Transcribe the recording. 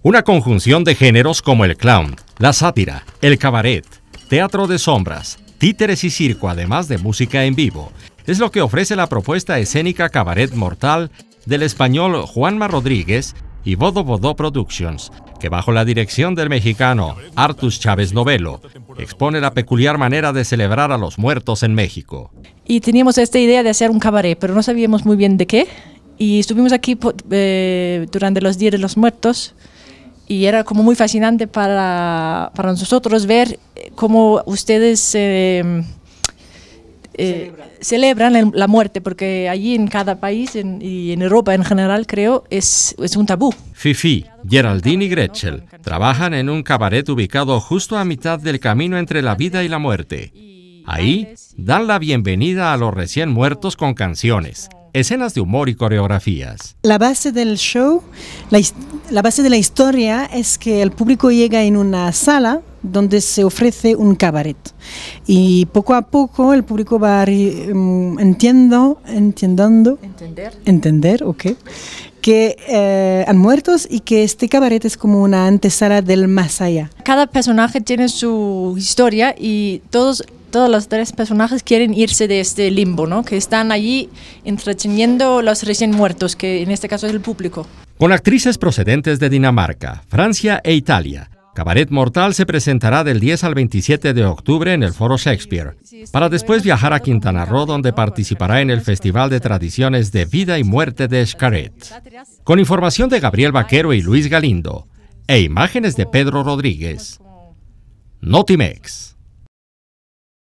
Una conjunción de géneros como el clown, la sátira, el cabaret, teatro de sombras, títeres y circo, además de música en vivo, es lo que ofrece la propuesta escénica Cabaret Mortal del español Juanma Rodríguez y Bodo Bodo Productions, que bajo la dirección del mexicano Artus Chávez Novelo expone la peculiar manera de celebrar a los muertos en México. Y teníamos esta idea de hacer un cabaret, pero no sabíamos muy bien de qué. Y estuvimos aquí eh, durante los días de los muertos y era como muy fascinante para, nosotros ver eh, cómo ustedes eh, eh, celebran. la muerte, porque allí en cada país y en Europa en general, creo, es, es un tabú. Fifi, Geraldine y Gretchen trabajan en un cabaret ubicado justo a mitad del camino entre la vida y la muerte. Ahí dan la bienvenida a los recién muertos con canciones, escenas de humor y coreografías. La base del show, la, base de la historia es que el público llega en una sala donde se ofrece un cabaret y poco a poco el público va mm, entiendo, entendiendo, entender, entender, ok, que eh, han muerto y que este cabaret es como una antesala del más allá. Cada personaje tiene su historia y todos todos los tres personajes quieren irse de este limbo, ¿no? que están allí entreteniendo a los recién muertos, que en este caso es el público. Con actrices procedentes de Dinamarca, Francia e Italia, Cabaret Mortal se presentará del 10 al 27 de octubre en el Foro Shakespeare, para después viajar a Quintana Roo donde participará en el Festival de Tradiciones de Vida y Muerte de Xcaret. Con información de Gabriel Vaquero y Luis Galindo, e imágenes de Pedro Rodríguez. Notimex.